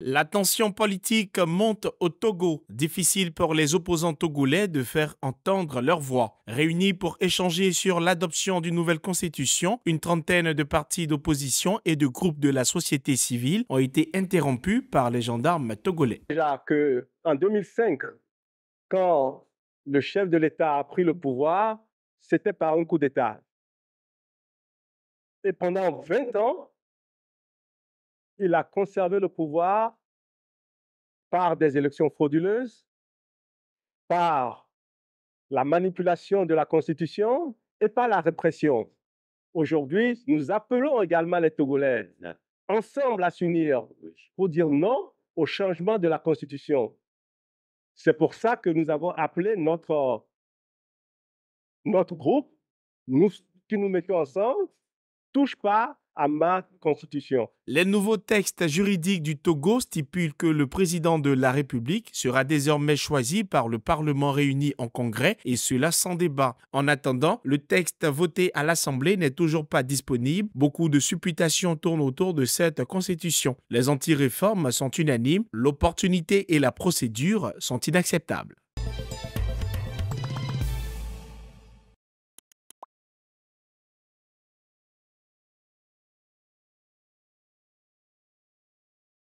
La tension politique monte au Togo. Difficile pour les opposants togolais de faire entendre leur voix. Réunis pour échanger sur l'adoption d'une nouvelle constitution, une trentaine de partis d'opposition et de groupes de la société civile ont été interrompus par les gendarmes togolais. Déjà que en 2005, quand le chef de l'État a pris le pouvoir, c'était par un coup d'État. Et pendant 20 ans, il a conservé le pouvoir par des élections frauduleuses, par la manipulation de la Constitution et par la répression. Aujourd'hui, nous appelons également les Togolais ensemble à s'unir pour dire non au changement de la Constitution. C'est pour ça que nous avons appelé notre, notre groupe, nous, qui nous mettons ensemble, touche pas constitution. Les nouveaux textes juridiques du Togo stipulent que le président de la République sera désormais choisi par le Parlement réuni en congrès et cela sans débat. En attendant, le texte voté à l'Assemblée n'est toujours pas disponible. Beaucoup de supputations tournent autour de cette constitution. Les anti-réformes sont unanimes, l'opportunité et la procédure sont inacceptables.